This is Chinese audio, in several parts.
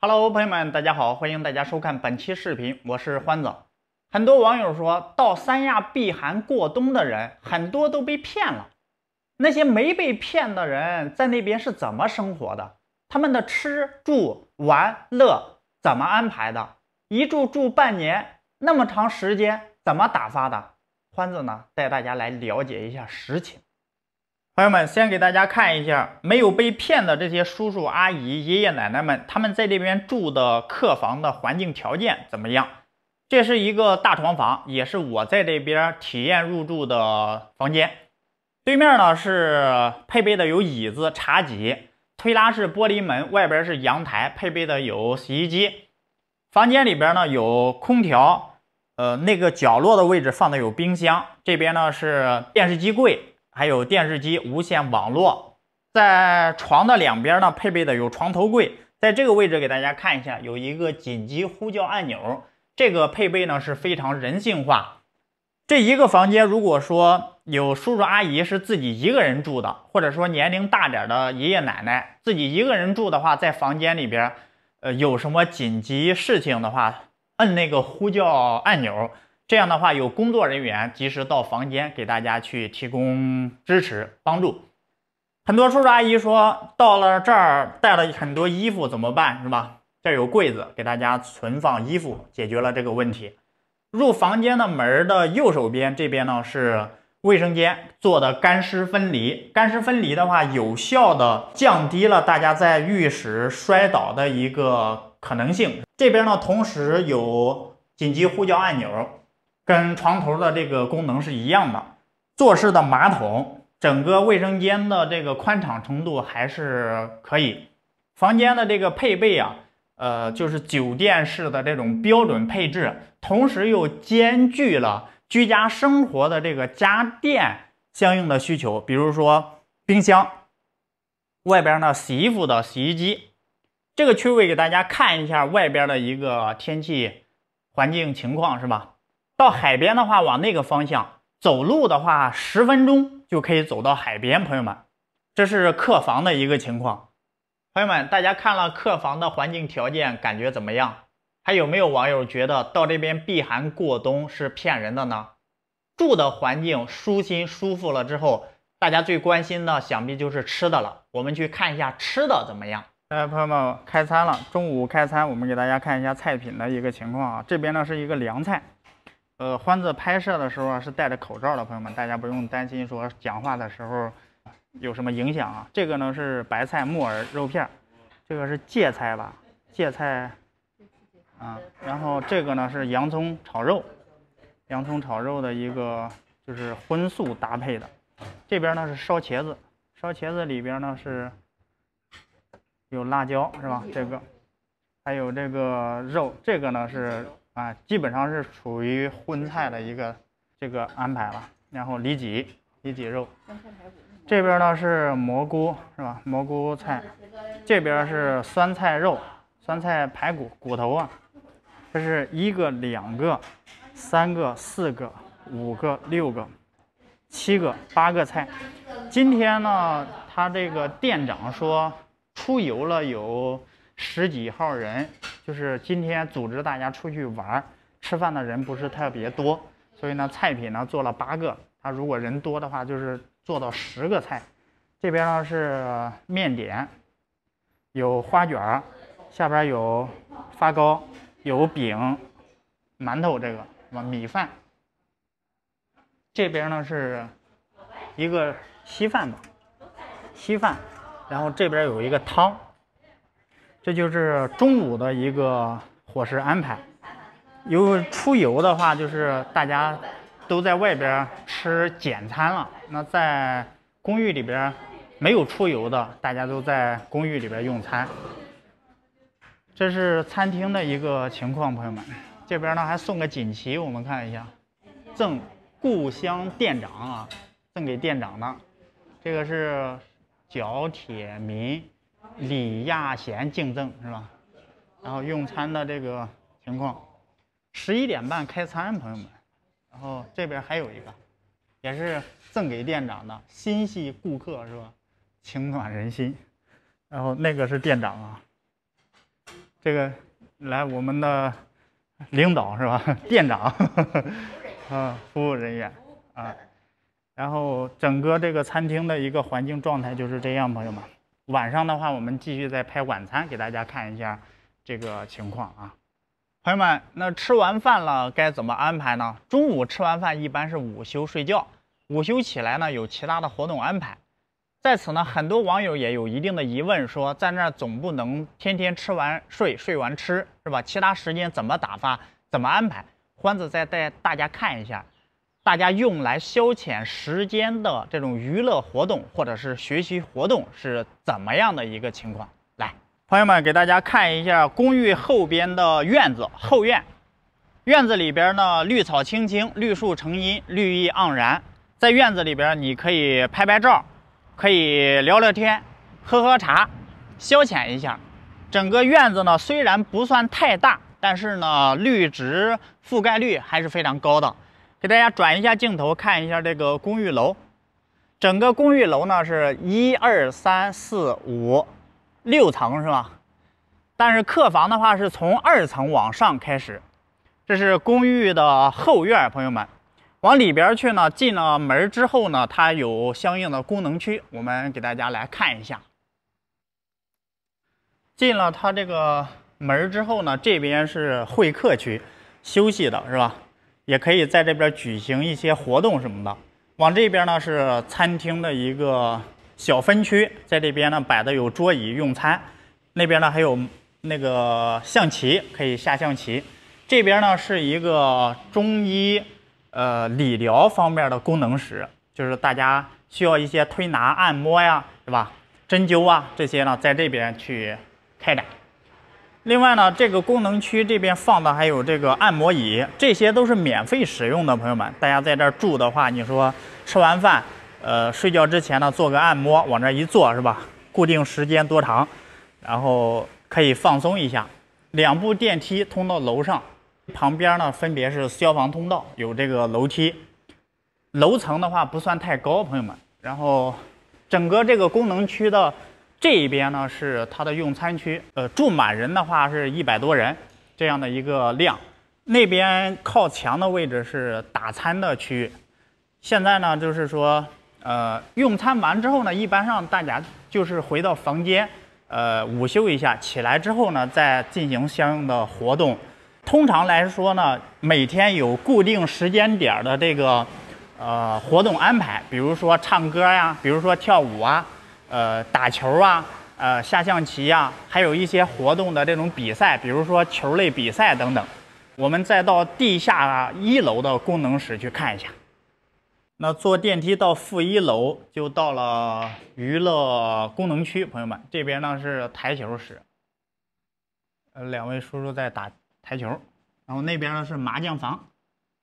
Hello，朋友们，大家好，欢迎大家收看本期视频，我是欢子。很多网友说到三亚避寒过冬的人，很多都被骗了。那些没被骗的人在那边是怎么生活的？他们的吃住玩乐怎么安排的？一住住半年那么长时间，怎么打发的？欢子呢，带大家来了解一下实情。朋友们，先给大家看一下没有被骗的这些叔叔阿姨、爷爷奶奶们，他们在这边住的客房的环境条件怎么样？这是一个大床房，也是我在这边体验入住的房间。对面呢是配备的有椅子、茶几、推拉式玻璃门，外边是阳台，配备的有洗衣机。房间里边呢有空调，呃，那个角落的位置放的有冰箱，这边呢是电视机柜。还有电视机、无线网络，在床的两边呢，配备的有床头柜。在这个位置给大家看一下，有一个紧急呼叫按钮，这个配备呢是非常人性化。这一个房间，如果说有叔叔阿姨是自己一个人住的，或者说年龄大点的爷爷奶奶自己一个人住的话，在房间里边，呃，有什么紧急事情的话，摁那个呼叫按钮。这样的话，有工作人员及时到房间给大家去提供支持帮助。很多叔叔阿姨说到了这儿带了很多衣服怎么办是吧？这有柜子给大家存放衣服，解决了这个问题。入房间的门的右手边这边呢是卫生间，做的干湿分离。干湿分离的话，有效的降低了大家在浴室摔倒的一个可能性。这边呢，同时有紧急呼叫按钮。跟床头的这个功能是一样的，坐式的马桶，整个卫生间的这个宽敞程度还是可以。房间的这个配备啊，呃，就是酒店式的这种标准配置，同时又兼具了居家生活的这个家电相应的需求，比如说冰箱，外边呢洗衣服的洗衣机。这个区位给大家看一下外边的一个天气环境情况，是吧？到海边的话，往那个方向走路的话，十分钟就可以走到海边。朋友们，这是客房的一个情况。朋友们，大家看了客房的环境条件，感觉怎么样？还有没有网友觉得到这边避寒过冬是骗人的呢？住的环境舒心舒服了之后，大家最关心的想必就是吃的了。我们去看一下吃的怎么样。哎，朋友们，开餐了，中午开餐，我们给大家看一下菜品的一个情况啊。这边呢是一个凉菜。呃，欢子拍摄的时候啊是戴着口罩的，朋友们，大家不用担心说讲话的时候有什么影响啊。这个呢是白菜、木耳、肉片儿，这个是芥菜吧？芥菜，啊，然后这个呢是洋葱炒肉，洋葱炒肉的一个就是荤素搭配的。这边呢是烧茄子，烧茄子里边呢是有辣椒是吧？这个，还有这个肉，这个呢是。啊，基本上是属于荤菜的一个这个安排了。然后里脊、里脊肉，这边呢是蘑菇，是吧？蘑菇菜，这边是酸菜肉、酸菜排骨骨头啊。这是一个、两个、三个、四个、五个、六个、七个、八个菜。今天呢，他这个店长说出游了有十几号人。就是今天组织大家出去玩儿、吃饭的人不是特别多，所以呢，菜品呢做了八个。他如果人多的话，就是做到十个菜。这边呢是面点，有花卷儿，下边有发糕，有饼、馒头，这个什么米饭。这边呢是一个稀饭吧，稀饭。然后这边有一个汤。这就是中午的一个伙食安排。因为出游的话，就是大家都在外边吃简餐了。那在公寓里边没有出游的，大家都在公寓里边用餐。这是餐厅的一个情况，朋友们。这边呢还送个锦旗，我们看一下，赠故乡店长啊，赠给店长的。这个是角铁民。李亚贤敬赠是吧？然后用餐的这个情况，十一点半开餐，朋友们。然后这边还有一个，也是赠给店长的，心系顾客是吧？情暖人心。然后那个是店长啊，这个来我们的领导是吧？店长，啊，服务人员啊。然后整个这个餐厅的一个环境状态就是这样，朋友们。晚上的话，我们继续再拍晚餐，给大家看一下这个情况啊。朋友们，那吃完饭了该怎么安排呢？中午吃完饭一般是午休睡觉，午休起来呢有其他的活动安排。在此呢，很多网友也有一定的疑问，说在那儿总不能天天吃完睡，睡完吃是吧？其他时间怎么打发，怎么安排？欢子再带大家看一下。大家用来消遣时间的这种娱乐活动或者是学习活动是怎么样的一个情况？来，朋友们，给大家看一下公寓后边的院子后院。院子里边呢，绿草青青，绿树成荫，绿意盎然。在院子里边，你可以拍拍照，可以聊聊天，喝喝茶，消遣一下。整个院子呢，虽然不算太大，但是呢，绿植覆盖率还是非常高的。给大家转一下镜头，看一下这个公寓楼。整个公寓楼呢是一二三四五六层是吧？但是客房的话是从二层往上开始。这是公寓的后院，朋友们，往里边去呢。进了门之后呢，它有相应的功能区，我们给大家来看一下。进了它这个门之后呢，这边是会客区，休息的是吧？也可以在这边举行一些活动什么的。往这边呢是餐厅的一个小分区，在这边呢摆的有桌椅用餐。那边呢还有那个象棋可以下象棋。这边呢是一个中医，呃，理疗方面的功能室，就是大家需要一些推拿按摩呀，是吧？针灸啊这些呢，在这边去开展。另外呢，这个功能区这边放的还有这个按摩椅，这些都是免费使用的。朋友们，大家在这儿住的话，你说吃完饭，呃，睡觉之前呢，做个按摩，往这一坐是吧？固定时间多长，然后可以放松一下。两部电梯通到楼上，旁边呢分别是消防通道，有这个楼梯。楼层的话不算太高，朋友们。然后，整个这个功能区的。这一边呢是它的用餐区，呃，住满人的话是一百多人这样的一个量。那边靠墙的位置是打餐的区域。现在呢，就是说，呃，用餐完之后呢，一般上大家就是回到房间，呃，午休一下，起来之后呢，再进行相应的活动。通常来说呢，每天有固定时间点的这个，呃，活动安排，比如说唱歌呀，比如说跳舞啊。呃，打球啊，呃，下象棋呀，还有一些活动的这种比赛，比如说球类比赛等等。我们再到地下一楼的功能室去看一下。那坐电梯到负一楼就到了娱乐功能区，朋友们，这边呢是台球室，呃，两位叔叔在打台球，然后那边呢是麻将房，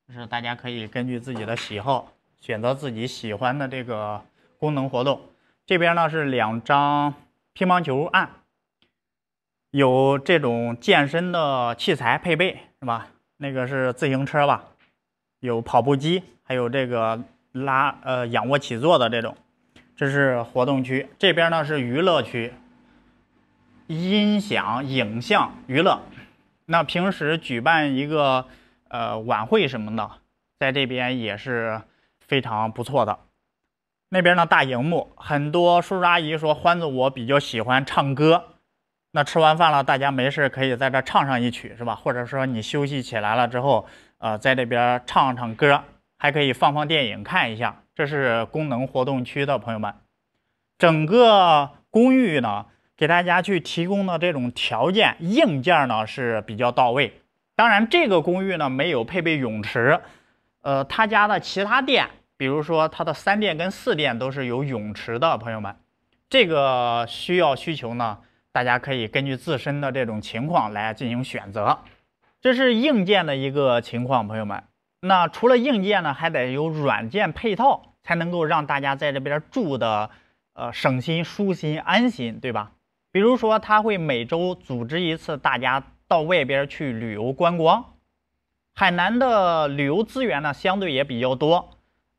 就是大家可以根据自己的喜好选择自己喜欢的这个功能活动。这边呢是两张乒乓球案，有这种健身的器材配备是吧？那个是自行车吧，有跑步机，还有这个拉呃仰卧起坐的这种，这是活动区。这边呢是娱乐区，音响、影像、娱乐。那平时举办一个呃晚会什么的，在这边也是非常不错的。那边呢大荧幕，很多叔叔阿姨说欢子我比较喜欢唱歌，那吃完饭了大家没事可以在这唱上一曲是吧？或者说你休息起来了之后，呃，在这边唱唱歌，还可以放放电影看一下，这是功能活动区的朋友们。整个公寓呢，给大家去提供的这种条件硬件呢是比较到位。当然这个公寓呢没有配备泳池，呃，他家的其他店。比如说，它的三店跟四店都是有泳池的，朋友们，这个需要需求呢，大家可以根据自身的这种情况来进行选择。这是硬件的一个情况，朋友们。那除了硬件呢，还得有软件配套，才能够让大家在这边住的，呃，省心、舒心、安心，对吧？比如说，他会每周组织一次大家到外边去旅游观光。海南的旅游资源呢，相对也比较多。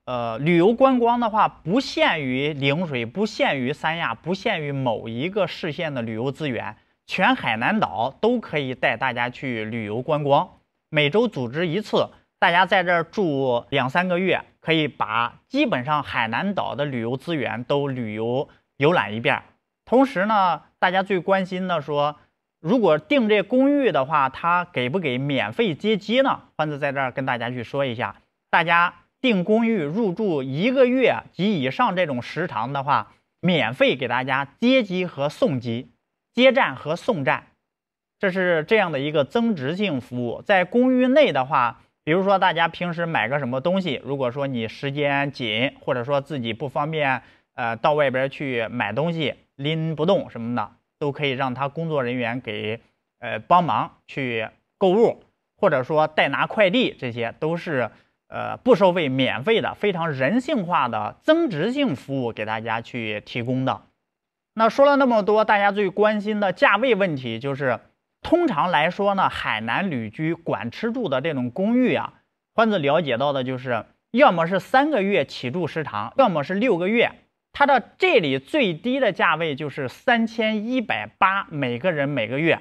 呃，旅游观光的话，不限于陵水，不限于三亚，不限于某一个市县的旅游资源，全海南岛都可以带大家去旅游观光。每周组织一次，大家在这儿住两三个月，可以把基本上海南岛的旅游资源都旅游游览一遍。同时呢，大家最关心的说，如果订这公寓的话，他给不给免费接机呢？欢子在这儿跟大家去说一下，大家。订公寓入住一个月及以上这种时长的话，免费给大家接机和送机、接站和送站，这是这样的一个增值性服务。在公寓内的话，比如说大家平时买个什么东西，如果说你时间紧，或者说自己不方便，呃，到外边去买东西拎不动什么的，都可以让他工作人员给呃帮忙去购物，或者说代拿快递，这些都是。呃，不收费、免费的，非常人性化的增值性服务给大家去提供的。那说了那么多，大家最关心的价位问题，就是通常来说呢，海南旅居管吃住的这种公寓啊，欢子了解到的就是，要么是三个月起住时长，要么是六个月。它的这里最低的价位就是三千一百八，每个人每个月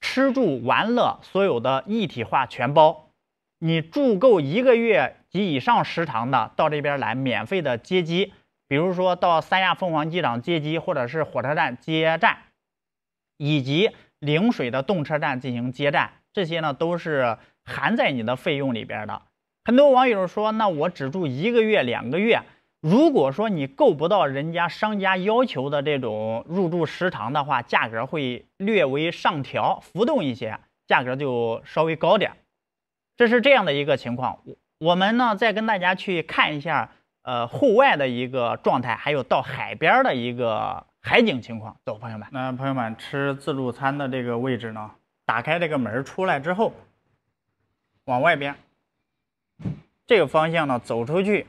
吃住玩乐所有的一体化全包。你住够一个月及以上时长的，到这边来免费的接机，比如说到三亚凤凰机场接机，或者是火车站接站，以及陵水的动车站进行接站，这些呢都是含在你的费用里边的。很多网友说，那我只住一个月、两个月，如果说你够不到人家商家要求的这种入住时长的话，价格会略微上调，浮动一些，价格就稍微高点。这是这样的一个情况，我我们呢再跟大家去看一下，呃，户外的一个状态，还有到海边的一个海景情况。走，朋友们，那朋友们吃自助餐的这个位置呢，打开这个门出来之后，往外边这个方向呢走出去，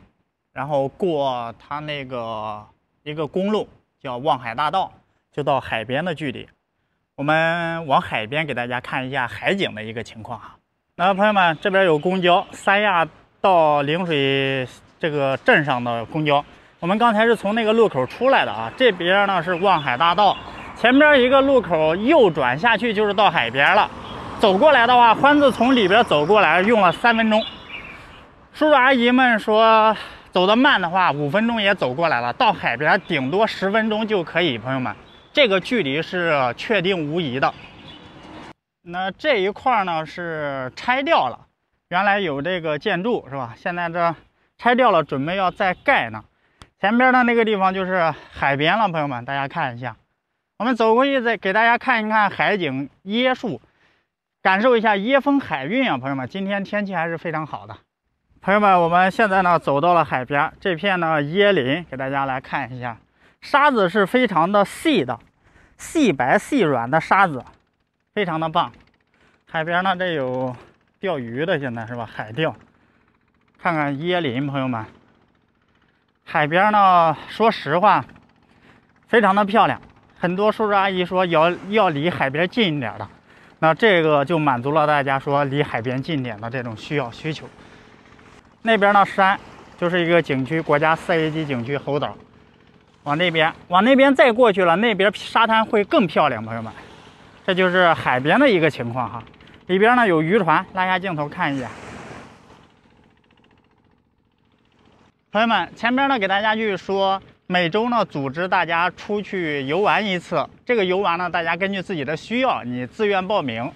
然后过他那个一个公路叫望海大道，就到海边的距离。我们往海边给大家看一下海景的一个情况啊。来，朋友们，这边有公交，三亚到陵水这个镇上的公交。我们刚才是从那个路口出来的啊，这边呢是望海大道，前边一个路口右转下去就是到海边了。走过来的话，欢子从里边走过来用了三分钟，叔叔阿姨们说走的慢的话，五分钟也走过来了。到海边顶多十分钟就可以，朋友们，这个距离是确定无疑的。那这一块呢是拆掉了，原来有这个建筑是吧？现在这拆掉了，准备要再盖呢。前边的那个地方就是海边了，朋友们，大家看一下。我们走过去再给大家看一看海景椰树，感受一下椰风海韵啊，朋友们。今天天气还是非常好的，朋友们，我们现在呢走到了海边，这片呢椰林给大家来看一下，沙子是非常的细的，细白细软的沙子。非常的棒，海边呢这有钓鱼的，现在是吧？海钓，看看椰林，朋友们。海边呢，说实话，非常的漂亮。很多叔叔阿姨说要要离海边近一点的，那这个就满足了大家说离海边近点的这种需要需求。那边呢，山就是一个景区，国家四 A 级景区猴岛。往那边，往那边再过去了，那边沙滩会更漂亮，朋友们。这就是海边的一个情况哈，里边呢有渔船，拉下镜头看一眼。朋友们，前边呢给大家去说，每周呢组织大家出去游玩一次，这个游玩呢大家根据自己的需要，你自愿报名，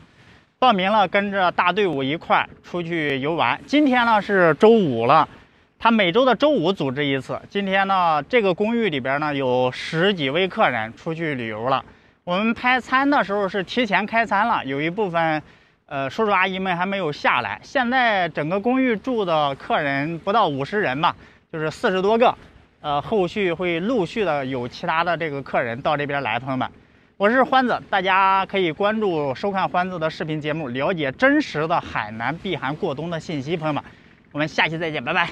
报名了跟着大队伍一块出去游玩。今天呢是周五了，他每周的周五组织一次。今天呢这个公寓里边呢有十几位客人出去旅游了。我们拍餐的时候是提前开餐了，有一部分，呃，叔叔阿姨们还没有下来。现在整个公寓住的客人不到五十人吧，就是四十多个，呃，后续会陆续的有其他的这个客人到这边来。朋友们，我是欢子，大家可以关注收看欢子的视频节目，了解真实的海南避寒过冬的信息。朋友们，我们下期再见，拜拜。